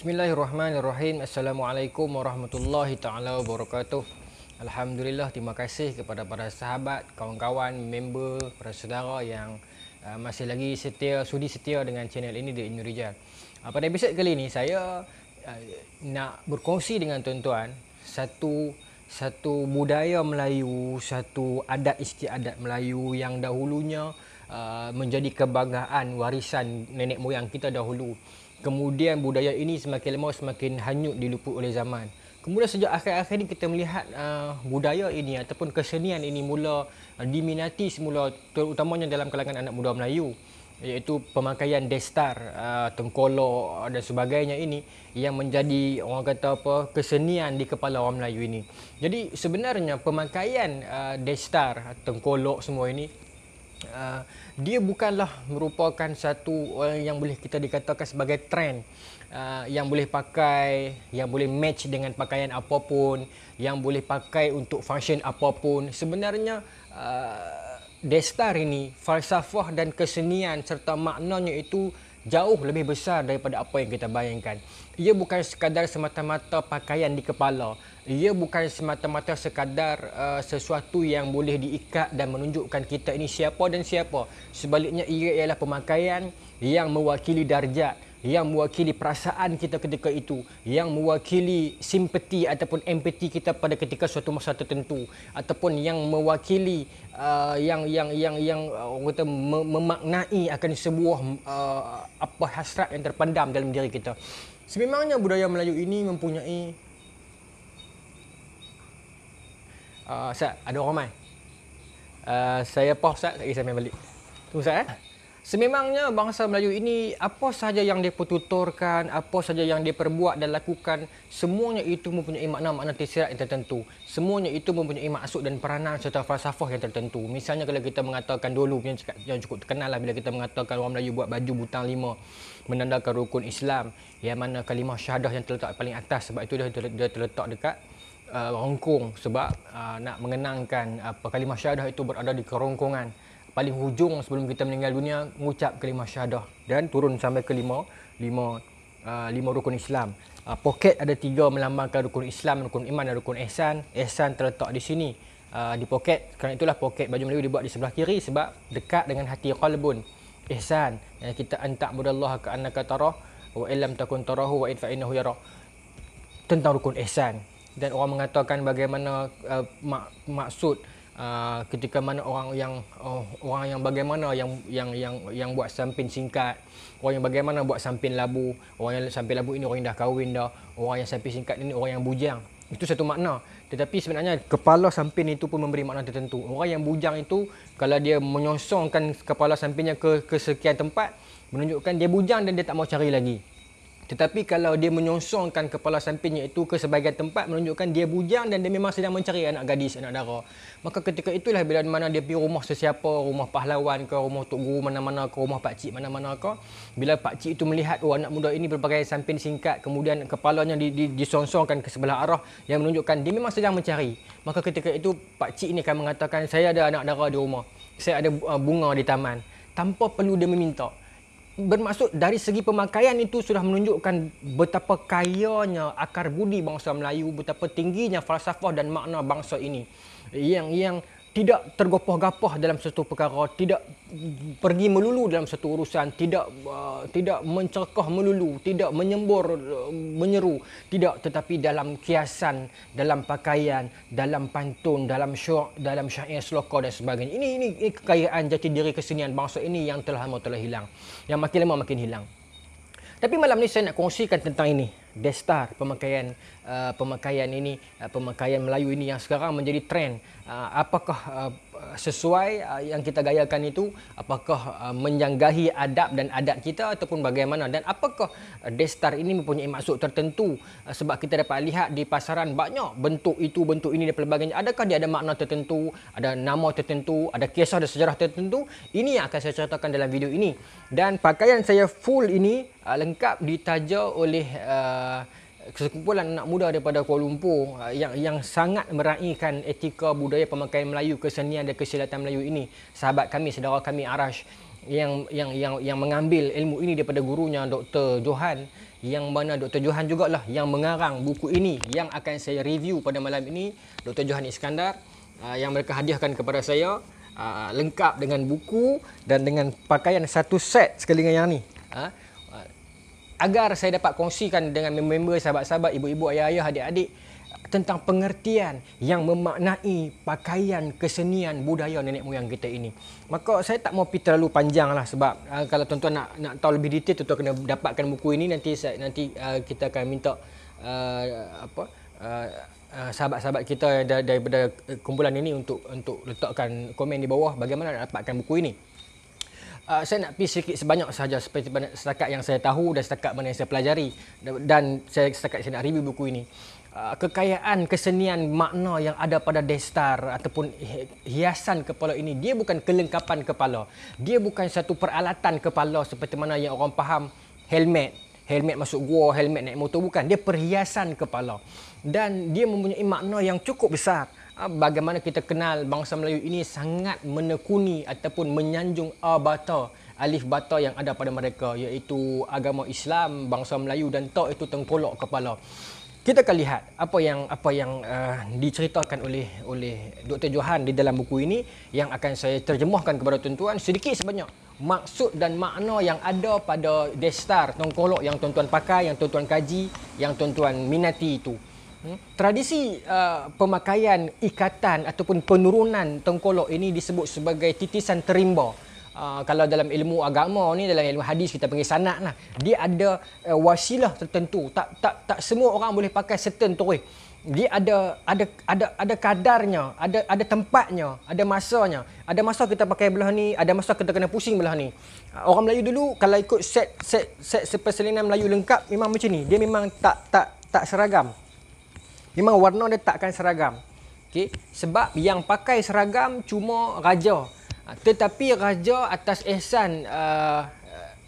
Bismillahirrahmanirrahim. Assalamualaikum warahmatullahi taala wabarakatuh. Alhamdulillah terima kasih kepada para sahabat, kawan-kawan, member, para saudara yang uh, masih lagi setia sudi setia dengan channel ini di Inu Rijal. Uh, pada episod kali ini saya uh, nak berkongsi dengan tuan-tuan satu satu budaya Melayu, satu adat istiadat Melayu yang dahulunya uh, menjadi kebanggaan warisan nenek moyang kita dahulu kemudian budaya ini semakin lemah semakin hanyut diluput oleh zaman kemudian sejak akhir-akhir ini kita melihat uh, budaya ini ataupun kesenian ini mula uh, diminati semula terutamanya dalam kalangan anak muda Melayu iaitu pemakaian destar uh, tengkolok uh, dan sebagainya ini yang menjadi orang kata apa kesenian di kepala orang Melayu ini. Jadi sebenarnya pemakaian uh, destar tengkolo semua ini Ah, dia bukanlah merupakan satu orang yang boleh kita dikatakan sebagai trend ah, yang boleh pakai yang boleh match dengan pakaian apapun yang boleh pakai untuk function apapun sebenarnya ah, Destar ini falsafah dan kesenian serta maknanya itu jauh lebih besar daripada apa yang kita bayangkan ia bukan sekadar semata-mata pakaian di kepala ia bukan semata-mata sekadar uh, sesuatu yang boleh diikat dan menunjukkan kita ini siapa dan siapa. Sebaliknya ia ialah pemakaian yang mewakili darjat, yang mewakili perasaan kita ketika itu, yang mewakili simpati ataupun empati kita pada ketika suatu masa tertentu ataupun yang mewakili uh, yang yang yang yang uh, kata memaknai akan sebuah uh, apa hasrat yang terpendam dalam diri kita. Sebenarnya budaya Melayu ini mempunyai Uh, Ustaz, ada orang main. Uh, ah, saya pause Ustaz, lagi saya main balik. Tunggu Ustaz eh. Sememangnya bangsa Melayu ini apa sahaja yang dia tuturkan, apa sahaja yang dia perbuat dan lakukan, semuanya itu mempunyai makna-makna tersirat yang tertentu. Semuanya itu mempunyai maksud dan peranan serta falsafah yang tertentu. Misalnya kalau kita mengatakan dulu yang cukup, yang cukup terkenal lah bila kita mengatakan orang Melayu buat baju butang lima menandakan rukun Islam yang mana kalimah syahadah yang terletak paling atas sebab itu dia, dia terletak dekat uh, rongkong sebab uh, nak mengenangkan uh, kalimah syahadah itu berada di kerongkongan paling hujung sebelum kita meninggal dunia mengucap kalimah syahadah dan turun sampai ke lima lima uh, lima rukun Islam. Uh, poket ada tiga melambangkan rukun Islam, rukun iman dan rukun ihsan. Ihsan terletak di sini uh, di poket. Kerana itulah poket baju Melayu dibuat di sebelah kiri sebab dekat dengan hati qalbun. Ihsan yang kita antak mudallah ka anak tarah wa illam takun tarahu wa in fa innahu yara tentang rukun ihsan dan orang mengatakan bagaimana uh, mak, maksud uh, ketika mana orang yang uh, orang yang bagaimana yang yang yang yang buat sampin singkat orang yang bagaimana buat sampin labu orang yang sampin labu ini orang yang dah kahwin dah orang yang sampin singkat ini orang yang bujang itu satu makna tetapi sebenarnya kepala sampin itu pun memberi makna tertentu orang yang bujang itu kalau dia menyongsongkan kepala sampinnya ke ke sekian tempat menunjukkan dia bujang dan dia tak mau cari lagi tetapi kalau dia menyongsongkan kepala sampingnya itu ke sebagian tempat menunjukkan dia bujang dan dia memang sedang mencari anak gadis, anak dara. Maka ketika itulah bila mana dia pergi rumah sesiapa, rumah pahlawan ke, rumah tok guru mana-mana ke, rumah pak cik mana-mana ke. Bila pak cik itu melihat oh, anak muda ini berbagai samping singkat, kemudian kepalanya di, di, disongsongkan ke sebelah arah yang menunjukkan dia memang sedang mencari. Maka ketika itu pak cik ini akan mengatakan saya ada anak dara di rumah. Saya ada uh, bunga di taman. Tanpa perlu dia meminta bermaksud dari segi pemakaian itu sudah menunjukkan betapa kayanya akar budi bangsa Melayu, betapa tingginya falsafah dan makna bangsa ini. Yang yang tidak tergopoh-gapoh dalam satu perkara, tidak pergi melulu dalam satu urusan, tidak uh, tidak mencerkah melulu, tidak menyembur uh, menyeru, tidak tetapi dalam kiasan, dalam pakaian, dalam pantun, dalam syur, dalam syair seloka dan sebagainya. Ini ini, ini kekayaan jati diri kesenian bangsa ini yang telah mau telah hilang, yang makin lama makin hilang. Tapi malam ni saya nak kongsikan tentang ini destar pemakaian uh, pemakaian ini uh, pemakaian Melayu ini yang sekarang menjadi trend uh, apakah uh, Uh, sesuai uh, yang kita gayakan itu apakah uh, menyanggahi adab dan adat kita ataupun bagaimana dan apakah uh, destar ini mempunyai maksud tertentu uh, sebab kita dapat lihat di pasaran banyak bentuk itu bentuk ini dan pelbagai. adakah dia ada makna tertentu ada nama tertentu ada kisah dan sejarah tertentu ini yang akan saya ceritakan dalam video ini dan pakaian saya full ini uh, lengkap ditaja oleh uh, Kesekumpulan anak muda daripada Kuala Lumpur ah, yang yang sangat meraihkan etika budaya pemakaian Melayu kesenian dan kesilatan Melayu ini sahabat kami saudara kami Arash yang yang yang yang mengambil ilmu ini daripada gurunya Dr Johan yang mana Dr Johan jugalah yang mengarang buku ini yang akan saya review pada malam ini Dr Johan Iskandar ah, yang mereka hadiahkan kepada saya ah, lengkap dengan buku dan dengan pakaian satu set sekali dengan yang ni ha? agar saya dapat kongsikan dengan member sahabat-sahabat, ibu-ibu, ayah-ayah, adik-adik tentang pengertian yang memaknai pakaian kesenian budaya nenek moyang kita ini. Maka saya tak mau pergi terlalu panjang lah sebab uh, kalau tuan-tuan nak, nak tahu lebih detail tuan-tuan kena dapatkan buku ini nanti saya, nanti uh, kita akan minta uh, apa uh, Uh, sahabat-sahabat kita daripada kumpulan ini untuk untuk letakkan komen di bawah bagaimana nak dapatkan buku ini uh, saya nak pergi sedikit sebanyak sahaja seperti setakat yang saya tahu dan setakat mana yang saya pelajari dan, saya setakat saya nak review buku ini. Uh, kekayaan kesenian makna yang ada pada destar ataupun hiasan kepala ini dia bukan kelengkapan kepala. Dia bukan satu peralatan kepala seperti mana yang orang faham helmet helmet masuk gua, helmet naik motor bukan. Dia perhiasan kepala. Dan dia mempunyai makna yang cukup besar. Ah, bagaimana kita kenal bangsa Melayu ini sangat menekuni ataupun menyanjung abata alif bata yang ada pada mereka iaitu agama Islam bangsa Melayu dan tak itu tengkolok kepala kita akan lihat apa yang apa yang uh, diceritakan oleh oleh Dr Johan di dalam buku ini yang akan saya terjemahkan kepada tuan-tuan sedikit sebanyak maksud dan makna yang ada pada destar tongkolok yang tuan-tuan pakai yang tuan-tuan kaji yang tuan-tuan minati itu Hmm? Tradisi uh, pemakaian ikatan ataupun penurunan tengkolok ini disebut sebagai titisan terimba. Uh, kalau dalam ilmu agama ni dalam ilmu hadis kita panggil sanad lah. Dia ada uh, wasilah tertentu. Tak tak tak semua orang boleh pakai certain tu dia ada ada ada ada kadarnya, ada ada tempatnya, ada masanya. Ada masa kita pakai belah ni, ada masa kita kena pusing belah ni. Orang Melayu dulu kalau ikut set set set sepersalinan Melayu lengkap memang macam ni. Dia memang tak tak tak seragam. Memang warna dia takkan seragam. Okey, sebab yang pakai seragam cuma raja. Ah, tetapi raja atas ihsan uh,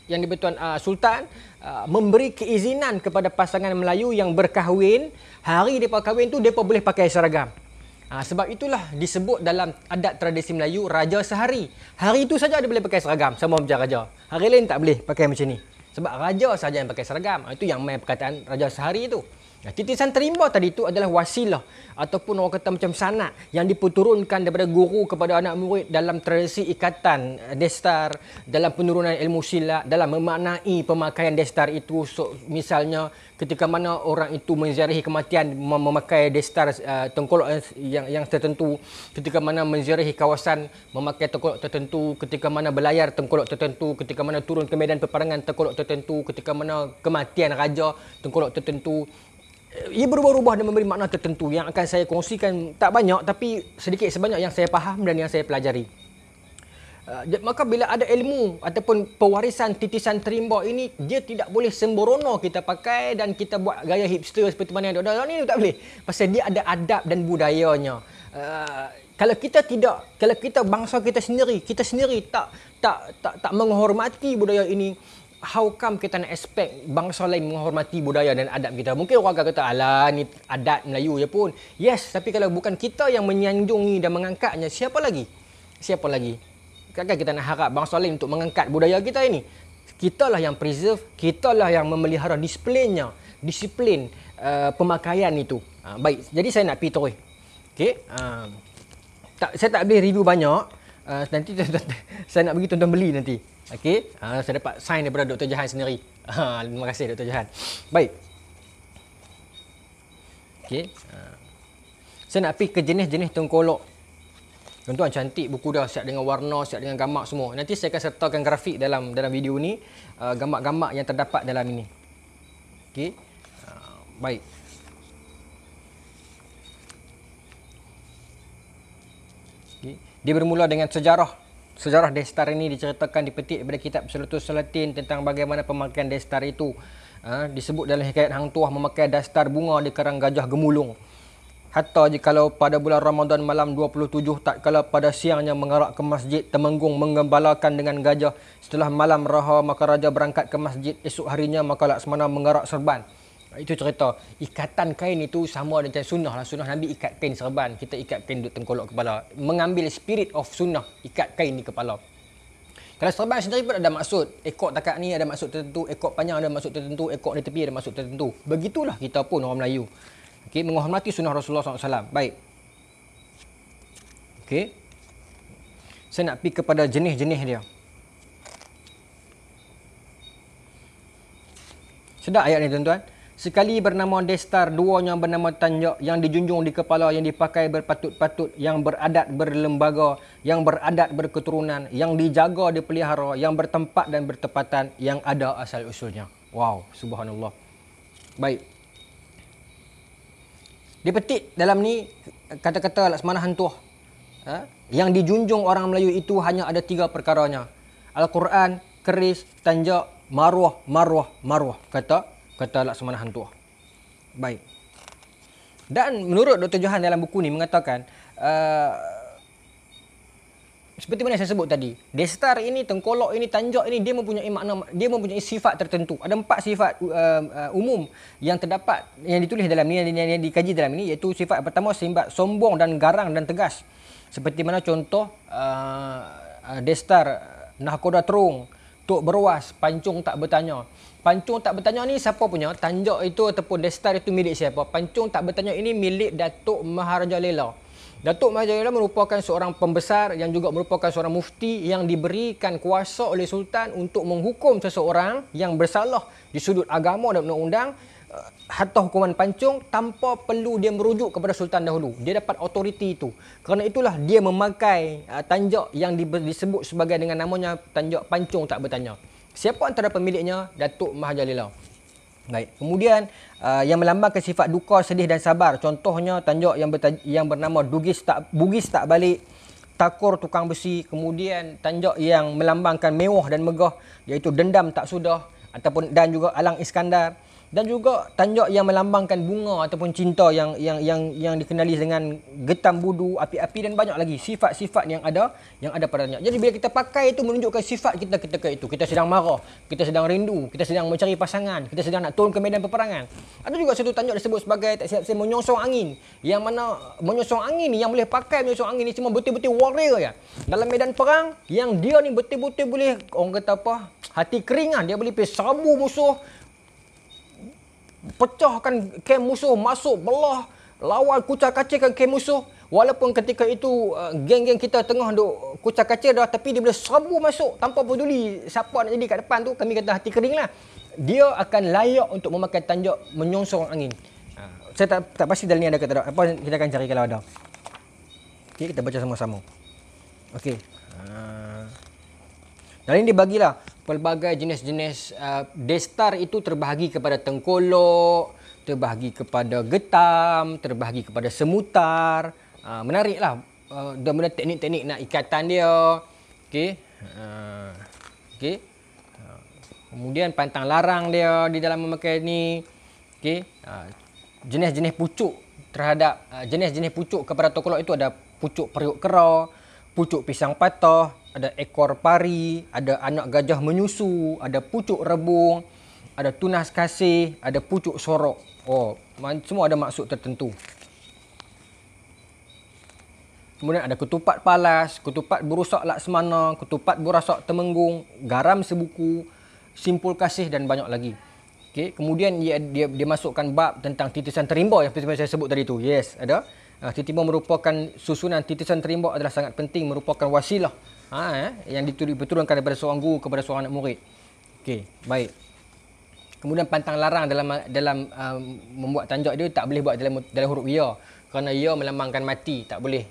yang dibetuan uh, ah, sultan uh, memberi keizinan kepada pasangan Melayu yang berkahwin, hari depa kahwin tu depa boleh pakai seragam. Ha, sebab itulah disebut dalam adat tradisi Melayu raja sehari. Hari itu saja dia boleh pakai seragam sama macam raja. Hari lain tak boleh pakai macam ni. Sebab raja saja yang pakai seragam. Itu yang main perkataan raja sehari itu. Ya, titisan terima tadi itu adalah wasilah ataupun orang kata macam sanak yang dipeturunkan daripada guru kepada anak murid dalam tradisi ikatan eh, destar, dalam penurunan ilmu silat, dalam memaknai pemakaian destar itu. So, misalnya ketika mana orang itu menziarahi kematian mem- memakai destar uh, tengkolok yang, yang tertentu, ketika mana menziarahi kawasan memakai tengkolok tertentu, ketika mana berlayar tengkolok tertentu, ketika mana turun ke medan peperangan tengkolok tertentu, ketika mana kematian raja tengkolok tertentu, ia berubah-ubah dan memberi makna tertentu yang akan saya kongsikan tak banyak tapi sedikit sebanyak yang saya faham dan yang saya pelajari. Uh, maka bila ada ilmu ataupun pewarisan titisan terimba ini dia tidak boleh sembrono kita pakai dan kita buat gaya hipster seperti mana yang dah ni tak boleh pasal dia ada adab dan budayanya uh, kalau kita tidak kalau kita bangsa kita sendiri kita sendiri tak tak tak tak menghormati budaya ini how come kita nak expect bangsa lain menghormati budaya dan adat kita? Mungkin orang akan kata, alah ni adat Melayu je pun. Yes, tapi kalau bukan kita yang menyanjungi dan mengangkatnya, siapa lagi? Siapa lagi? Kan kita nak harap bangsa lain untuk mengangkat budaya kita ini? Kitalah yang preserve, kitalah yang memelihara disiplinnya, disiplin uh, pemakaian itu. Uh, baik, jadi saya nak pergi terus. Okay. Uh, tak, saya tak boleh review banyak uh, nanti saya nak bagi tuan-tuan beli nanti. Okey. Ha uh, saya dapat sign daripada Dr. Jahan sendiri. uh, terima kasih Dr. Jahan. Baik. Okey. Uh, saya nak pergi ke jenis-jenis tengkolok. Tuan-tuan cantik buku dah siap dengan warna, siap dengan gambar semua. Nanti saya akan sertakan grafik dalam dalam video ni, uh, gambar-gambar yang terdapat dalam ini. Okey. Uh, baik. Dia bermula dengan sejarah Sejarah Destar ini diceritakan dipetik daripada kitab Selutus Selatin tentang bagaimana pemakaian Destar itu. Ha, disebut dalam hikayat Hang Tuah memakai Destar bunga di karang gajah gemulung. Hatta jika kalau pada bulan Ramadan malam 27 tak kala pada siangnya mengarak ke masjid temenggung menggembalakan dengan gajah. Setelah malam raha maka raja berangkat ke masjid esok harinya maka laksmana mengarak serban. Itu cerita ikatan kain itu sama dengan sunnah lah. Sunnah Nabi ikat kain serban. Kita ikat kain duduk tengkolok kepala. Mengambil spirit of sunnah. Ikat kain di kepala. Kalau serban sendiri pun ada maksud. Ekor takat ni ada maksud tertentu. Ekor panjang ada maksud tertentu. Ekor di tepi ada maksud tertentu. Begitulah kita pun orang Melayu. Okay, menghormati sunnah Rasulullah SAW. Baik. Okay. Saya nak pergi kepada jenis-jenis dia. Sedap ayat ni tuan-tuan. Sekali bernama Destar, dua yang bernama Tanjok yang dijunjung di kepala yang dipakai berpatut-patut, yang beradat berlembaga, yang beradat berketurunan, yang dijaga dipelihara, yang bertempat dan bertepatan, yang ada asal-usulnya. Wow, subhanallah. Baik. Dipetik dalam ni kata-kata Laksmana hantu? Ha? Yang dijunjung orang Melayu itu hanya ada tiga perkaranya. Al-Quran, keris, tanjak, maruah, maruah, maruah. Kata kata Laksamana Hantu. Baik. Dan menurut Dr. Johan dalam buku ni mengatakan uh, seperti mana saya sebut tadi, destar ini, tengkolok ini, tanjok ini dia mempunyai makna dia mempunyai sifat tertentu. Ada empat sifat uh, umum yang terdapat yang ditulis dalam ini yang, yang dikaji dalam ini iaitu sifat pertama sifat sombong dan garang dan tegas. Seperti mana contoh uh, destar nahkoda terung, tok beruas, pancung tak bertanya. Pancung tak bertanya ni siapa punya? Tanjak itu ataupun destar itu milik siapa? Pancung tak bertanya ini milik Datuk Maharaja Lela. Datuk Maharaja Lela merupakan seorang pembesar yang juga merupakan seorang mufti yang diberikan kuasa oleh Sultan untuk menghukum seseorang yang bersalah di sudut agama dan undang-undang eh, hatta hukuman pancung tanpa perlu dia merujuk kepada sultan dahulu dia dapat autoriti itu kerana itulah dia memakai uh, eh, tanjak yang disebut sebagai dengan namanya tanjak pancung tak bertanya Siapa antara pemiliknya? Datuk Mahjalilau. Baik. Kemudian uh, yang melambangkan sifat duka, sedih dan sabar. Contohnya tanjuk yang yang bernama Dugis tak Bugis tak balik. Takur tukang besi. Kemudian tanjuk yang melambangkan mewah dan megah iaitu Dendam tak sudah ataupun dan juga Alang Iskandar dan juga tanjak yang melambangkan bunga ataupun cinta yang yang yang yang dikenali dengan getam budu, api-api dan banyak lagi sifat-sifat yang ada yang ada pada tanjak. Jadi bila kita pakai itu menunjukkan sifat kita kita ke itu. Kita sedang marah, kita sedang rindu, kita sedang mencari pasangan, kita sedang nak turun ke medan peperangan. Ada juga satu tanjak disebut sebagai tak siap saya menyongsong angin. Yang mana menyongsong angin ni yang boleh pakai menyongsong angin ni cuma betul-betul warrior ya. Dalam medan perang yang dia ni betul-betul boleh orang kata apa? Hati keringan dia boleh pergi serbu musuh pecahkan kem musuh masuk belah lawan kucak kacirkan kem musuh walaupun ketika itu uh, geng-geng kita tengah duk kucak kacir dah tapi dia boleh serbu masuk tanpa peduli siapa nak jadi kat depan tu kami kata hati kering lah dia akan layak untuk memakai tanjak menyongsong angin ha, saya tak, tak pasti dalam ni ada kata tak apa kita akan cari kalau ada okay, kita baca sama-sama okey uh... dalam ni dia bagilah pelbagai jenis-jenis uh, destar itu terbahagi kepada tengkolok, terbahagi kepada getam, terbahagi kepada semutar. Uh, ah, menariklah uh, dan teknik-teknik nak ikatan dia. Okey. Uh, Okey. Uh, kemudian pantang larang dia di dalam memakai ni. Okey. Uh, jenis-jenis pucuk terhadap uh, jenis-jenis pucuk kepada tengkolok itu ada pucuk periuk kera, pucuk pisang patah, ada ekor pari, ada anak gajah menyusu, ada pucuk rebung, ada tunas kasih, ada pucuk sorok. Oh, semua ada maksud tertentu. Kemudian ada ketupat palas, ketupat berusak laksmana, ketupat berusak temenggung, garam sebuku, simpul kasih dan banyak lagi. Okay. Kemudian dia, dia, dia masukkan bab tentang titisan terimba yang saya sebut tadi tu. Yes, ada. Ah, titik timur merupakan susunan titisan terimbo adalah sangat penting merupakan wasilah ha, eh, yang diturunkan kepada seorang guru kepada seorang anak murid. Okey, baik. Kemudian pantang larang dalam dalam um, membuat tanjak dia tak boleh buat dalam dalam huruf ya kerana ya melambangkan mati, tak boleh.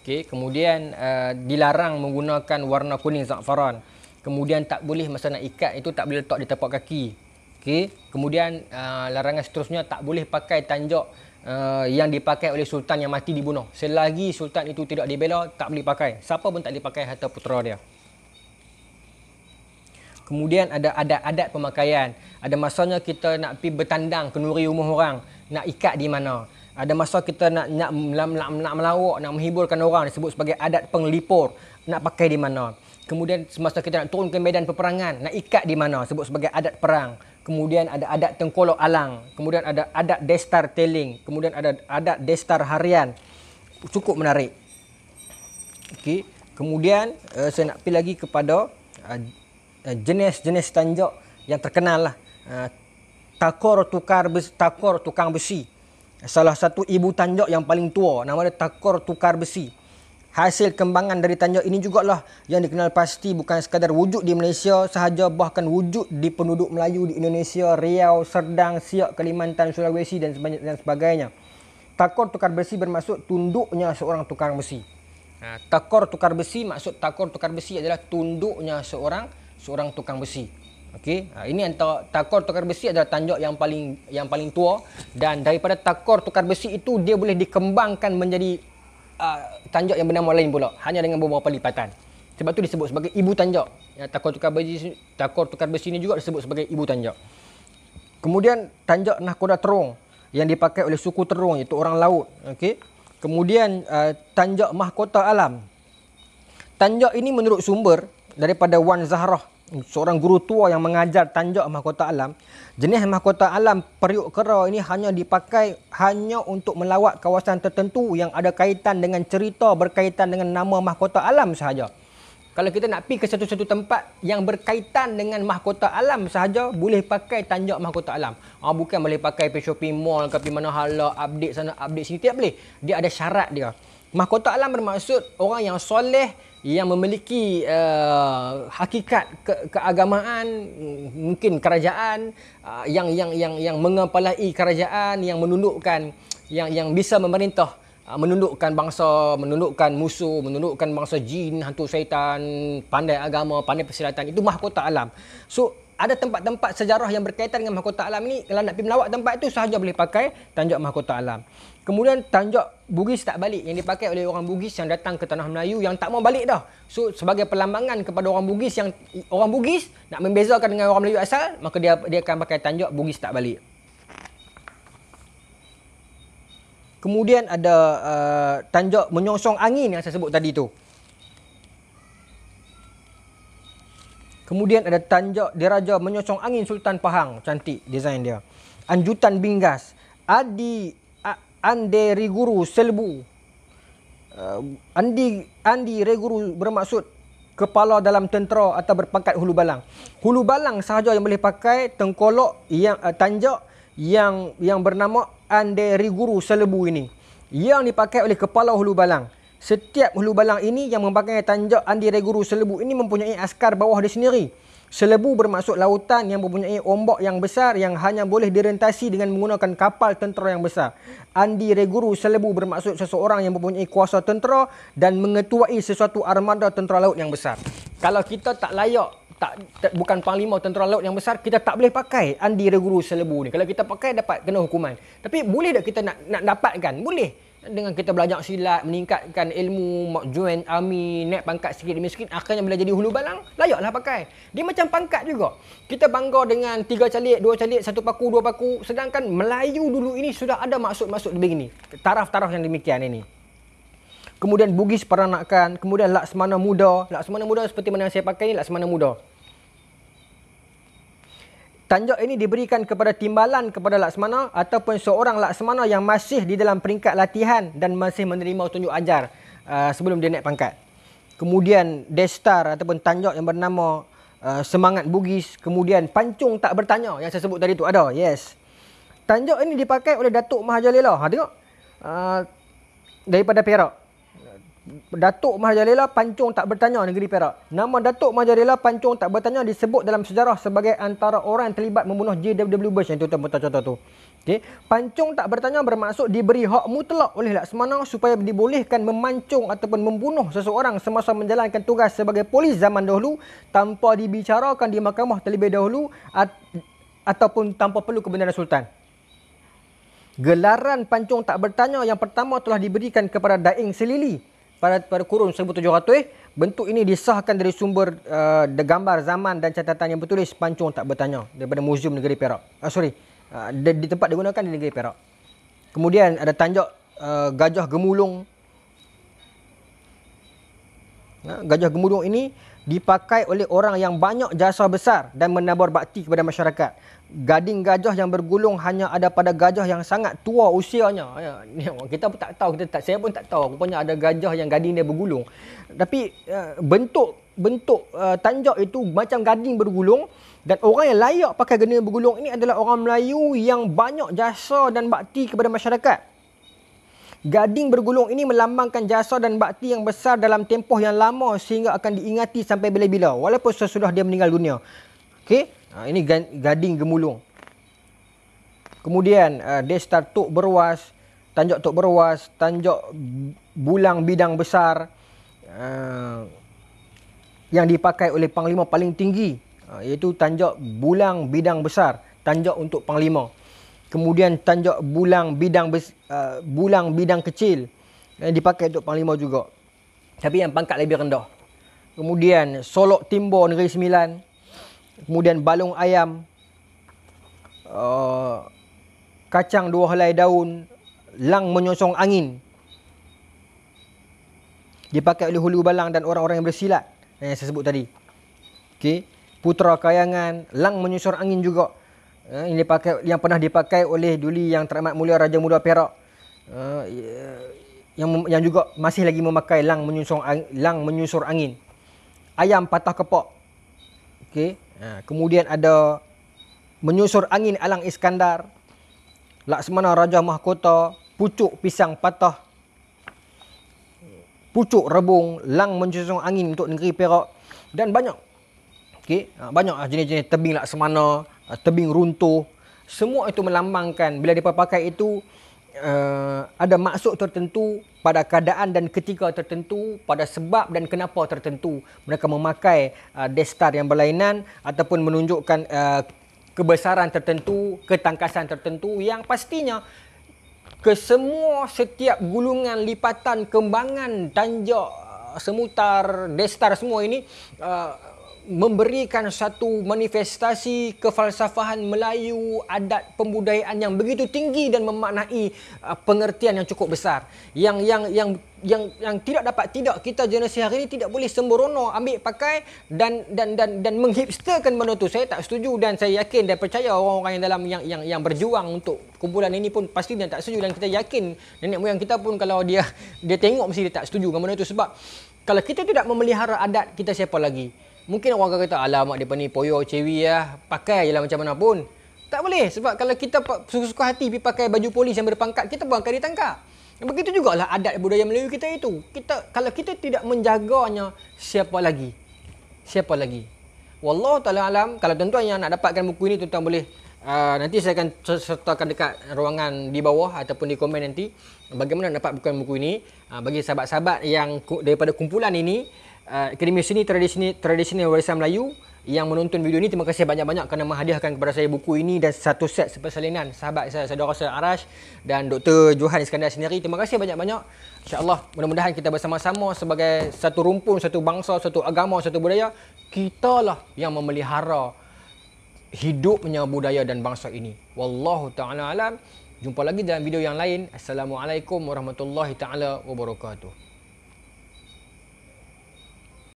Okey, kemudian uh, dilarang menggunakan warna kuning zafaran. Kemudian tak boleh masa nak ikat itu tak boleh letak di tapak kaki. Okey, kemudian uh, larangan seterusnya tak boleh pakai tanjak uh, yang dipakai oleh sultan yang mati dibunuh. Selagi sultan itu tidak dibela, tak boleh pakai. Siapa pun tak boleh pakai harta putera dia. Kemudian ada adat-adat pemakaian. Ada masanya kita nak pi bertandang kenuri umum orang, nak ikat di mana. Ada masa kita nak nak nak, nak, nak melawak, nak menghiburkan orang disebut sebagai adat penglipur, nak pakai di mana. Kemudian semasa kita nak turun ke medan peperangan, nak ikat di mana sebut sebagai adat perang kemudian ada adat tengkolok alang, kemudian ada adat destar teling, kemudian ada adat destar harian. Cukup menarik. Okey, kemudian uh, saya nak pergi lagi kepada uh, jenis-jenis tanjak yang terkenal lah. Uh, takor tukar besi, takor tukang besi. Salah satu ibu tanjak yang paling tua nama dia takor tukar besi. Hasil kembangan dari tanjak ini juga lah yang dikenal pasti bukan sekadar wujud di Malaysia sahaja bahkan wujud di penduduk Melayu di Indonesia, Riau, Serdang, Siak, Kalimantan, Sulawesi dan sebagainya. Takor tukar besi bermaksud tunduknya seorang tukar besi. Ha, takor tukar besi maksud takor tukar besi adalah tunduknya seorang seorang tukang besi. Okey, ha, ini antara takor tukar besi adalah tanjak yang paling yang paling tua dan daripada takor tukar besi itu dia boleh dikembangkan menjadi uh, ah, tanjak yang bernama lain pula hanya dengan beberapa lipatan sebab tu disebut sebagai ibu tanjak ya, takor tukar besi takor tukar besi ni juga disebut sebagai ibu tanjak kemudian tanjak nahkoda terong yang dipakai oleh suku terong iaitu orang laut okey kemudian uh, ah, tanjak mahkota alam tanjak ini menurut sumber daripada Wan Zahrah seorang guru tua yang mengajar tanjuk mahkota alam jenis mahkota alam periuk kera ini hanya dipakai hanya untuk melawat kawasan tertentu yang ada kaitan dengan cerita berkaitan dengan nama mahkota alam sahaja kalau kita nak pergi ke satu-satu tempat yang berkaitan dengan mahkota alam sahaja boleh pakai tanjuk mahkota alam ha, bukan boleh pakai pergi shopping mall ke mana hala update sana update sini tiap boleh dia ada syarat dia mahkota alam bermaksud orang yang soleh yang memiliki uh, hakikat ke- keagamaan mungkin kerajaan uh, yang yang yang yang mengepalai kerajaan yang menundukkan yang yang bisa memerintah uh, menundukkan bangsa menundukkan musuh menundukkan bangsa jin hantu syaitan pandai agama pandai persilatan itu mahkota alam so ada tempat-tempat sejarah yang berkaitan dengan mahkota alam ni, kalau nak pergi melawat tempat itu sahaja boleh pakai tanjak mahkota alam kemudian tanjak bugis tak balik yang dipakai oleh orang bugis yang datang ke tanah Melayu yang tak mau balik dah so sebagai perlambangan kepada orang bugis yang orang bugis nak membezakan dengan orang Melayu asal maka dia dia akan pakai tanjak bugis tak balik kemudian ada uh, tanjak menyongsong angin yang saya sebut tadi tu Kemudian ada tanjak diraja menyocong angin Sultan Pahang. Cantik desain dia. Anjutan Binggas. Adi Ande Riguru Selbu. Uh, Andi Andi Reguru bermaksud kepala dalam tentera atau berpangkat hulu balang. Hulu balang sahaja yang boleh pakai tengkolok yang uh, tanjak yang yang bernama Ande Riguru Selebu ini. Yang dipakai oleh kepala hulu balang. Setiap hulu balang ini yang mempunyai tanjak Andi Reguru Selebu ini mempunyai askar bawah dia sendiri. Selebu bermaksud lautan yang mempunyai ombak yang besar yang hanya boleh direntasi dengan menggunakan kapal tentera yang besar. Andi Reguru Selebu bermaksud seseorang yang mempunyai kuasa tentera dan mengetuai sesuatu armada tentera laut yang besar. Kalau kita tak layak tak, tak, bukan panglima tentera laut yang besar kita tak boleh pakai Andi Reguru Selebu ni. Kalau kita pakai dapat kena hukuman. Tapi boleh tak kita nak nak dapatkan? Boleh dengan kita belajar silat, meningkatkan ilmu, mak join army, naik pangkat sikit demi sikit, akhirnya bila jadi hulu balang, layaklah pakai. Dia macam pangkat juga. Kita bangga dengan tiga calik, dua calik, satu paku, dua paku. Sedangkan Melayu dulu ini sudah ada maksud-maksud lebih ini. Taraf-taraf yang demikian ini. Kemudian Bugis peranakan, kemudian Laksmana Muda. Laksmana Muda seperti mana yang saya pakai ini, Laksmana Muda tanjuk ini diberikan kepada timbalan kepada laksamana ataupun seorang laksamana yang masih di dalam peringkat latihan dan masih menerima tunjuk ajar uh, sebelum dia naik pangkat. Kemudian destar ataupun tanjuk yang bernama uh, semangat bugis, kemudian pancung tak bertanya yang saya sebut tadi tu ada. Yes. Tanjuk ini dipakai oleh Datuk Mahajalilah. Ha tengok. Uh, daripada Perak. Datuk Mahajalela Pancung tak bertanya negeri Perak. Nama Datuk Mahajalela Pancung tak bertanya disebut dalam sejarah sebagai antara orang yang terlibat membunuh JWW Bush yang tuan-tuan tu. contoh tu. Okey. Pancung tak bertanya bermaksud diberi hak mutlak oleh Laksamana supaya dibolehkan memancung ataupun membunuh seseorang semasa menjalankan tugas sebagai polis zaman dahulu tanpa dibicarakan di mahkamah terlebih dahulu at- ataupun tanpa perlu kebenaran Sultan. Gelaran pancung tak bertanya yang pertama telah diberikan kepada Daeng Selili pada pada kurun 1700 bentuk ini disahkan dari sumber uh, gambar zaman dan catatan yang bertulis pancung tak bertanya daripada Museum Negeri Perak. Uh, sorry. Uh, di, di tempat digunakan di Negeri Perak. Kemudian ada tanjak uh, gajah gemulung Ya, gajah gemuruh ini dipakai oleh orang yang banyak jasa besar dan menabur bakti kepada masyarakat. Gading gajah yang bergulung hanya ada pada gajah yang sangat tua usianya. Ya, kita pun tak tahu, kita tak, saya pun tak tahu. Rupanya ada gajah yang gading dia bergulung. Tapi ya, bentuk bentuk uh, tanjak itu macam gading bergulung dan orang yang layak pakai gading bergulung ini adalah orang Melayu yang banyak jasa dan bakti kepada masyarakat. Gading bergulung ini melambangkan jasa dan bakti yang besar dalam tempoh yang lama sehingga akan diingati sampai bila-bila walaupun sesudah dia meninggal dunia. Okey? Ha, ini gading gemulung. Kemudian uh, dia start tok beruas, tanjak tok beruas, tanjak bulang bidang besar uh, yang dipakai oleh panglima paling tinggi uh, iaitu tanjak bulang bidang besar, tanjak untuk panglima kemudian tanjuk bulang bidang uh, bulang bidang kecil yang eh, dipakai untuk panglima juga tapi yang pangkat lebih rendah kemudian solok timbo negeri sembilan kemudian balung ayam uh, kacang dua helai daun lang menyongsong angin dipakai oleh hulu balang dan orang-orang yang bersilat eh, yang saya sebut tadi okey putra kayangan lang menyusur angin juga eh, yang dipakai yang pernah dipakai oleh duli yang teramat mulia raja muda Perak eh, yang yang juga masih lagi memakai lang menyusur lang menyusur angin ayam patah kepok okey eh, kemudian ada menyusur angin alang iskandar laksmana raja mahkota pucuk pisang patah pucuk rebung lang menyusur angin untuk negeri Perak dan banyak okay ah, banyak lah jenis-jenis tebing laksamana, Ah, tebing runtuh semua itu melambangkan bila dia pakai itu uh, ada maksud tertentu pada keadaan dan ketika tertentu pada sebab dan kenapa tertentu mereka memakai uh, destar yang berlainan ataupun menunjukkan uh, kebesaran tertentu ketangkasan tertentu yang pastinya kesemua setiap gulungan lipatan kembangan tanjak Semutar, Destar semua ini uh, memberikan satu manifestasi kefalsafahan Melayu adat pembudayaan yang begitu tinggi dan memaknai uh, pengertian yang cukup besar yang yang yang yang yang tidak dapat tidak kita generasi hari ini tidak boleh sembrono ambil pakai dan dan dan dan menghipsterkan benda tu saya tak setuju dan saya yakin dan percaya orang-orang yang dalam yang yang yang berjuang untuk kumpulan ini pun pasti dia tak setuju dan kita yakin nenek moyang kita pun kalau dia dia tengok mesti dia tak setuju dengan benda tu sebab kalau kita tidak memelihara adat kita siapa lagi? Mungkin orang akan kata alamak depa ni poyo cewi ya pakai ajalah macam mana pun. Tak boleh sebab kalau kita suka-suka hati pergi pakai baju polis yang berpangkat kita pun akan ditangkap. Begitu juga lah adat budaya Melayu kita itu. Kita kalau kita tidak menjaganya siapa lagi? Siapa lagi? Wallahu taala alam. Kalau tuan-tuan yang nak dapatkan buku ini tuan-tuan boleh Ah, nanti saya akan sertakan dekat ruangan di bawah ataupun di komen nanti bagaimana dapat buku buku ini uh, bagi sahabat-sahabat yang daripada kumpulan ini uh, Akademi Seni tradisi Tradisional Warisan Melayu yang menonton video ini terima kasih banyak-banyak kerana menghadiahkan kepada saya buku ini dan satu set sepersalinan sahabat saya saudara saya Arash dan Dr. Johan Iskandar sendiri terima kasih banyak-banyak insyaAllah mudah-mudahan kita bersama-sama sebagai satu rumpun satu bangsa satu agama satu budaya kitalah yang memelihara hidup hidupnya budaya dan bangsa ini. Wallahu taala alam. Jumpa lagi dalam video yang lain. Assalamualaikum warahmatullahi taala wabarakatuh.